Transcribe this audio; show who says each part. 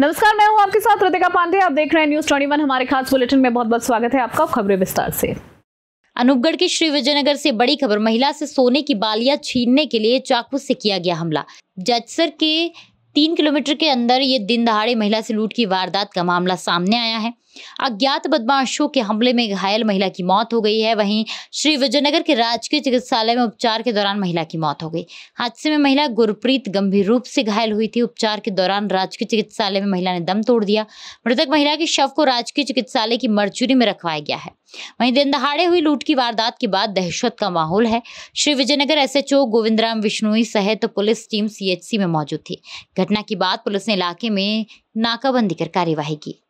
Speaker 1: नमस्कार मैं हूं आपके साथ रतिका पांडे आप देख रहे हैं न्यूज ट्वेंटी हमारे खास बुलेटिन में बहुत बहुत स्वागत है आपका खबरें
Speaker 2: विस्तार से अनूपगढ़ के श्री विजयनगर से बड़ी खबर महिला से सोने की बालियां छीनने के लिए चाकू से किया गया हमला जजसर के तीन किलोमीटर के अंदर ये दिन दहाड़े महिला से लूट की वारदात का मामला सामने आया है अज्ञात बदमाशों के हमले में घायल महिला की मौत हो गई है वहीं श्री विजयनगर के राजकीय चिकित्सालय में उपचार के दौरान महिला की मौत हो गई हादसे में महिला गुरप्रीत गंभीर रूप से घायल हुई थी उपचार के दौरान राजकीय चिकित्सालय में महिला ने दम तोड़ दिया मृतक महिला के शव को राजकीय चिकित्सालय की मर्चुरी में रखवाया गया है वहीं दिन दहाड़े हुई लूट की वारदात के बाद दहशत का माहौल है श्री विजयनगर एसएचओ गोविंदराम विष्णुई सहित तो पुलिस टीम सीएचसी में मौजूद थी घटना के बाद पुलिस ने इलाके में नाकाबंदी कर कार्यवाही की